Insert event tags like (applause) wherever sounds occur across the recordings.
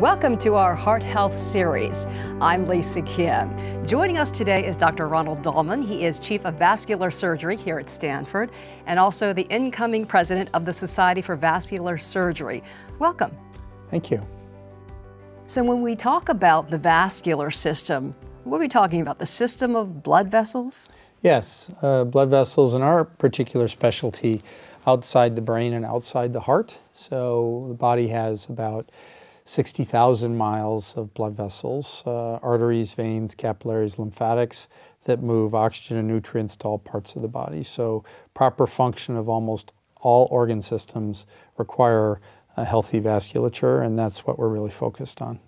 Welcome to our Heart Health series. I'm Lisa Kim. Joining us today is Dr. Ronald Dahlman. He is Chief of Vascular Surgery here at Stanford and also the incoming president of the Society for Vascular Surgery. Welcome. Thank you. So, when we talk about the vascular system, what are we talking about? The system of blood vessels? Yes, uh, blood vessels in our particular specialty outside the brain and outside the heart. So, the body has about 60,000 miles of blood vessels, uh, arteries, veins, capillaries, lymphatics that move oxygen and nutrients to all parts of the body. So proper function of almost all organ systems require a healthy vasculature, and that's what we're really focused on.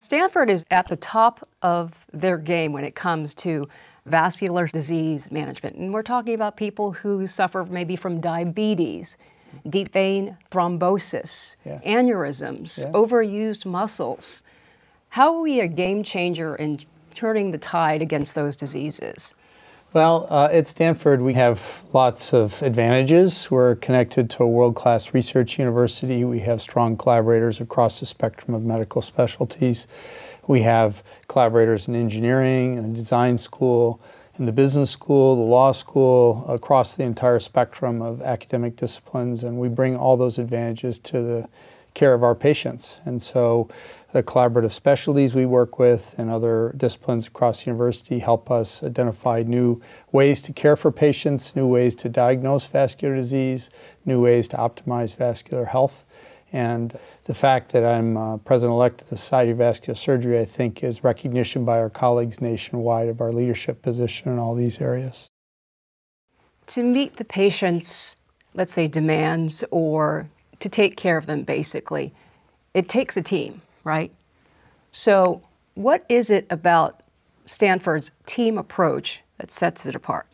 Stanford is at the top of their game when it comes to vascular disease management. And we're talking about people who suffer maybe from diabetes deep vein thrombosis, aneurysms, overused muscles. How are we a game changer in turning the tide against those diseases? Well, uh, at Stanford, we have lots of advantages. We're connected to a world class research university. We have strong collaborators across the spectrum of medical specialties. We have collaborators in engineering and design school, in the business school, the law school, across the entire spectrum of academic disciplines. And we bring all those advantages to the care of our patients. And so the collaborative specialties we work with and other disciplines across the university help us identify new ways to care for patients, new ways to diagnose vascular disease, new ways to optimize vascular health. And the fact that I'm uh, president-elect of the Society of Vascular Surgery, I think, is recognition by our colleagues nationwide of our leadership position in all these areas. To meet the patient's, let's say, demands or to take care of them, basically, it takes a team, right? So what is it about Stanford's team approach that sets it apart?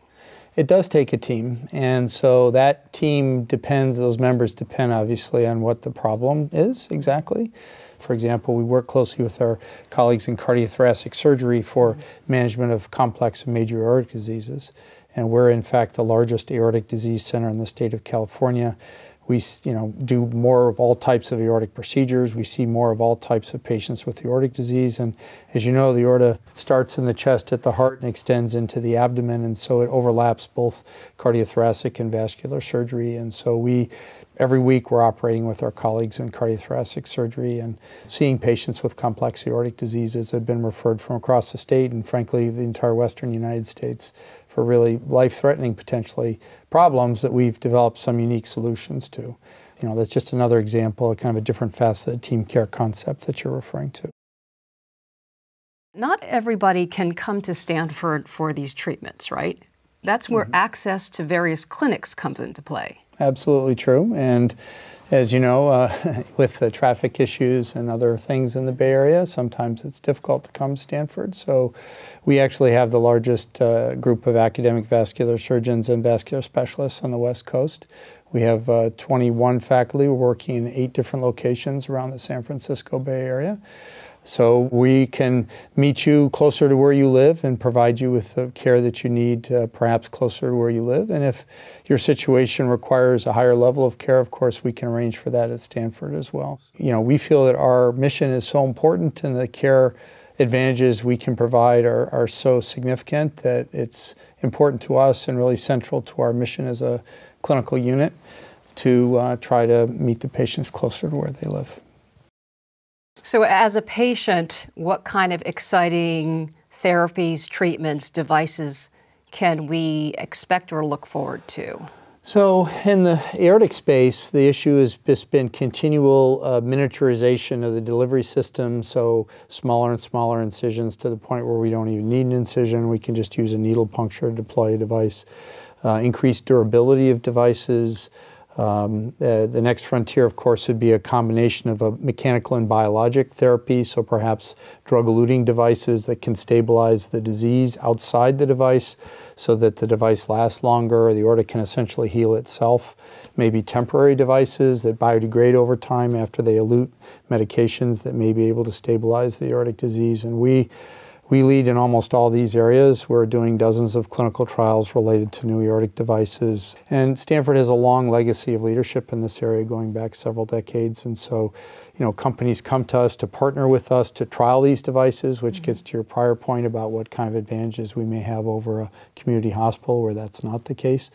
It does take a team, and so that team depends, those members depend obviously on what the problem is exactly. For example, we work closely with our colleagues in cardiothoracic surgery for management of complex and major aortic diseases. And we're, in fact, the largest aortic disease center in the state of California. We you know, do more of all types of aortic procedures. We see more of all types of patients with aortic disease. And as you know, the aorta starts in the chest at the heart and extends into the abdomen. And so it overlaps both cardiothoracic and vascular surgery. And so we, every week, we're operating with our colleagues in cardiothoracic surgery and seeing patients with complex aortic diseases that have been referred from across the state and, frankly, the entire western United States for really life-threatening potentially problems that we've developed some unique solutions to. You know, that's just another example of kind of a different facet of team care concept that you're referring to. Not everybody can come to Stanford for these treatments, right? That's where mm -hmm. access to various clinics comes into play. Absolutely true. And as you know, uh, (laughs) with the traffic issues and other things in the Bay Area, sometimes it's difficult to come to Stanford. So we actually have the largest uh, group of academic vascular surgeons and vascular specialists on the West Coast. We have uh, 21 faculty working in eight different locations around the San Francisco Bay Area. So we can meet you closer to where you live and provide you with the care that you need, uh, perhaps closer to where you live. And if your situation requires a higher level of care, of course, we can arrange for that at Stanford as well. You know, we feel that our mission is so important and the care advantages we can provide are, are so significant that it's important to us and really central to our mission as a clinical unit to uh, try to meet the patients closer to where they live. So, as a patient, what kind of exciting therapies, treatments, devices can we expect or look forward to? So, in the aortic space, the issue has just been continual uh, miniaturization of the delivery system. So, smaller and smaller incisions to the point where we don't even need an incision. We can just use a needle puncture to deploy a device. Uh, increased durability of devices, um, uh, the next frontier, of course, would be a combination of a mechanical and biologic therapy, so perhaps drug eluting devices that can stabilize the disease outside the device so that the device lasts longer, the aorta can essentially heal itself. Maybe temporary devices that biodegrade over time after they elute medications that may be able to stabilize the aortic disease. And we we lead in almost all these areas. We're doing dozens of clinical trials related to new aortic devices. And Stanford has a long legacy of leadership in this area going back several decades. And so, you know, companies come to us to partner with us to trial these devices, which mm-hmm. gets to your prior point about what kind of advantages we may have over a community hospital where that's not the case.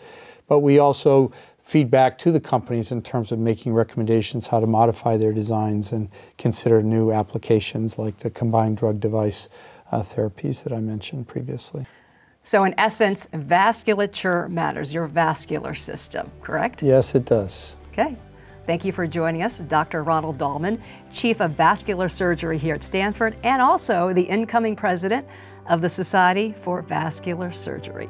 But we also feedback to the companies in terms of making recommendations how to modify their designs and consider new applications like the combined drug device uh, therapies that I mentioned previously. So, in essence, vasculature matters, your vascular system, correct? Yes, it does. Okay. Thank you for joining us, Dr. Ronald Dahlman, Chief of Vascular Surgery here at Stanford, and also the incoming president of the Society for Vascular Surgery.